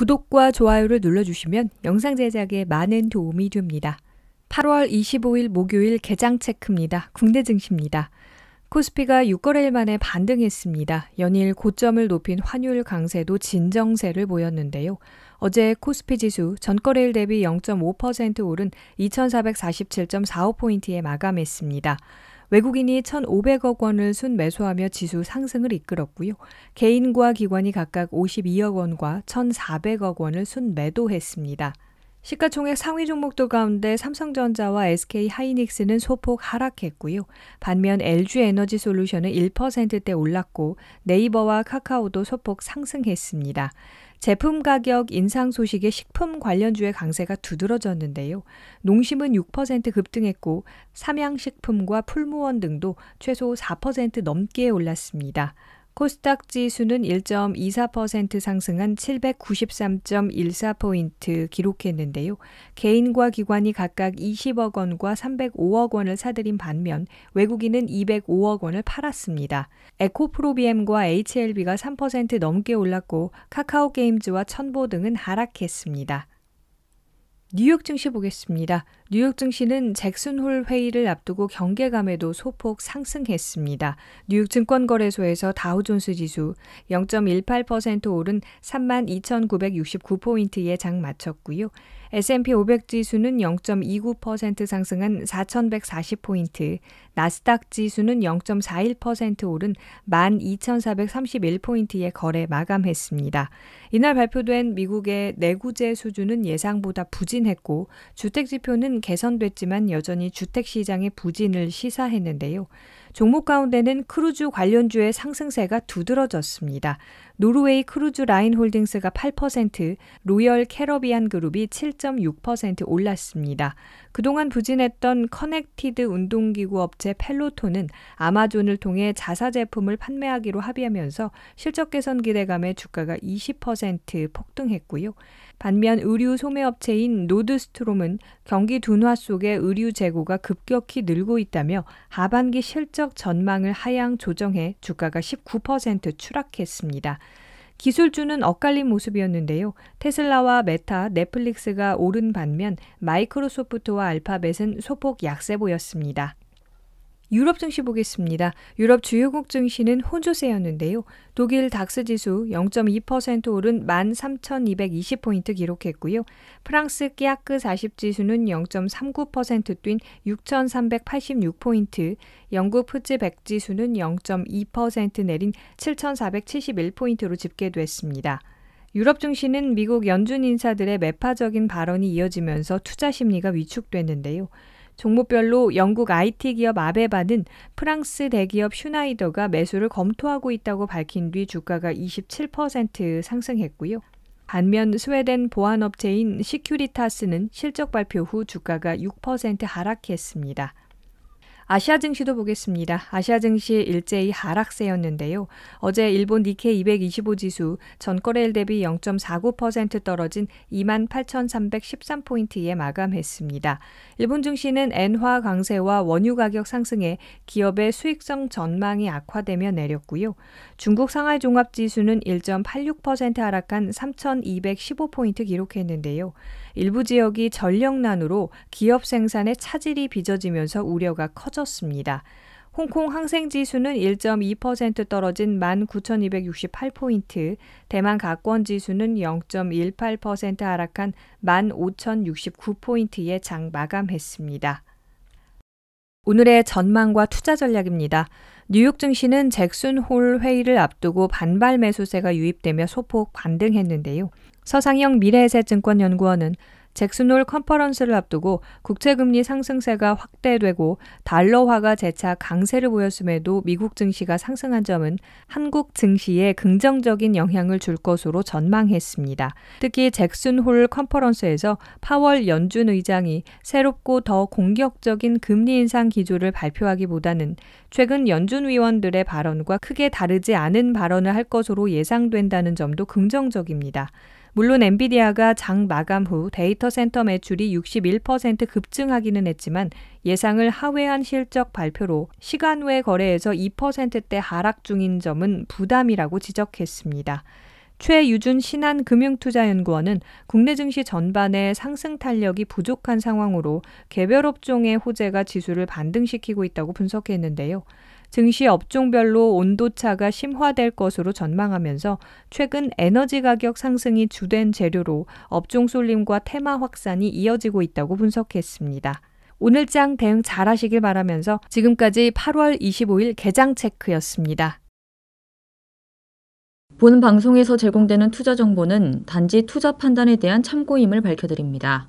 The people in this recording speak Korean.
구독과 좋아요를 눌러주시면 영상 제작에 많은 도움이 됩니다. 8월 25일 목요일 개장 체크입니다. 국내 증시입니다. 코스피가 6거래일 만에 반등했습니다. 연일 고점을 높인 환율 강세도 진정세를 보였는데요. 어제 코스피 지수 전거래일 대비 0.5% 오른 2447.45포인트에 마감했습니다. 외국인이 1,500억 원을 순매수하며 지수 상승을 이끌었고요. 개인과 기관이 각각 52억 원과 1,400억 원을 순매도했습니다. 시가총액 상위 종목도 가운데 삼성전자와 SK하이닉스는 소폭 하락했고요. 반면 LG에너지솔루션은 1%대 올랐고 네이버와 카카오도 소폭 상승했습니다. 제품 가격 인상 소식에 식품 관련주의 강세가 두드러졌는데요. 농심은 6% 급등했고 삼양식품과 풀무원 등도 최소 4% 넘게 올랐습니다. 코스닥 지수는 1.24% 상승한 793.14포인트 기록했는데요. 개인과 기관이 각각 20억 원과 305억 원을 사들인 반면 외국인은 205억 원을 팔았습니다. 에코프로비엠과 HLB가 3% 넘게 올랐고 카카오게임즈와 천보 등은 하락했습니다. 뉴욕 증시 보겠습니다. 뉴욕 증시는 잭슨홀 회의를 앞두고 경계감에도 소폭 상승했습니다. 뉴욕 증권거래소에서 다우존스 지수 0.18% 오른 32,969포인트에 장 마쳤고요. S&P 500 지수는 0.29% 상승한 4,140포인트, 나스닥 지수는 0.41% 오른 12,431포인트에 거래 마감했습니다. 이날 발표된 미국의 내구재 수준은 예상보다 부진했고 주택 지표는 개선됐지만 여전히 주택 시장의 부진을 시사했는데요. 종목 가운데는 크루즈 관련주의 상승세가 두드러졌습니다. 노르웨이 크루즈 라인 홀딩스가 8%, 로열 캐러비안 그룹이 7.6% 올랐습니다. 그동안 부진했던 커넥티드 운동기구 업체 펠로톤은 아마존을 통해 자사 제품을 판매하기로 합의하면서 실적 개선 기대감에 주가가 20% 10% 폭등했고요. 반면 의류 소매업체인 노드스트롬은 경기 둔화 속에 의류 재고가 급격히 늘고 있다며 하반기 실적 전망을 하향 조정해 주가가 19% 추락했습니다. 기술주는 엇갈린 모습이었는데요. 테슬라와 메타, 넷플릭스가 오른 반면 마이크로소프트와 알파벳은 소폭 약세 보였습니다. 유럽 증시 보겠습니다. 유럽 주요국 증시는 혼조세였는데요. 독일 닥스 지수 0.2% 오른 13,220포인트 기록했고요. 프랑스 끼아크 40 지수는 0.39%뛴 6,386포인트, 영국 푸츠 100 지수는 0.2% 내린 7,471포인트로 집계됐습니다. 유럽 증시는 미국 연준 인사들의 매파적인 발언이 이어지면서 투자 심리가 위축됐는데요. 종목별로 영국 IT 기업 아베바는 프랑스 대기업 슈나이더가 매수를 검토하고 있다고 밝힌 뒤 주가가 27% 상승했고요. 반면 스웨덴 보안업체인 시큐리타스는 실적 발표 후 주가가 6% 하락했습니다. 아시아 증시도 보겠습니다. 아시아 증시 일제히 하락세였는데요. 어제 일본 니케225 지수 전거래일 대비 0.49% 떨어진 28,313포인트에 마감했습니다. 일본 증시는 엔화 강세와 원유 가격 상승에 기업의 수익성 전망이 악화되며 내렸고요. 중국 상하이 종합 지수는 1.86% 하락한 3,215포인트 기록했는데요. 일부 지역이 전력난으로 기업 생산의 차질이 빚어지면서 우려가 커졌습니다. 빠졌습니다. 홍콩 항생지수는 1.2% 떨어진 19,268포인트, 대만 가권지수는 0.18% 하락한 15,069포인트에 장 마감했습니다. 오늘의 전망과 투자 전략입니다. 뉴욕 증시는 잭슨 홀 회의를 앞두고 반발 매수세가 유입되며 소폭 반등했는데요. 서상영 미래에셋증권연구원은 잭슨홀 컨퍼런스를 앞두고 국채금리 상승세가 확대되고 달러화가 재차 강세를 보였음에도 미국 증시가 상승한 점은 한국 증시에 긍정적인 영향을 줄 것으로 전망했습니다. 특히 잭슨홀 컨퍼런스에서 파월 연준 의장이 새롭고 더 공격적인 금리 인상 기조를 발표하기보다는 최근 연준 위원들의 발언과 크게 다르지 않은 발언을 할 것으로 예상된다는 점도 긍정적입니다. 물론 엔비디아가 장 마감 후 데이터 센터 매출이 61% 급증하기는 했지만 예상을 하회한 실적 발표로 시간 외 거래에서 2%대 하락 중인 점은 부담이라고 지적했습니다. 최유준 신한금융투자연구원은 국내 증시 전반에 상승 탄력이 부족한 상황으로 개별 업종의 호재가 지수를 반등시키고 있다고 분석했는데요. 증시 업종별로 온도차가 심화될 것으로 전망하면서 최근 에너지 가격 상승이 주된 재료로 업종 쏠림과 테마 확산이 이어지고 있다고 분석했습니다. 오늘장 대응 잘 하시길 바라면서 지금까지 8월 25일 개장 체크였습니다. 본 방송에서 제공되는 투자 정보는 단지 투자 판단에 대한 참고임을 밝혀드립니다.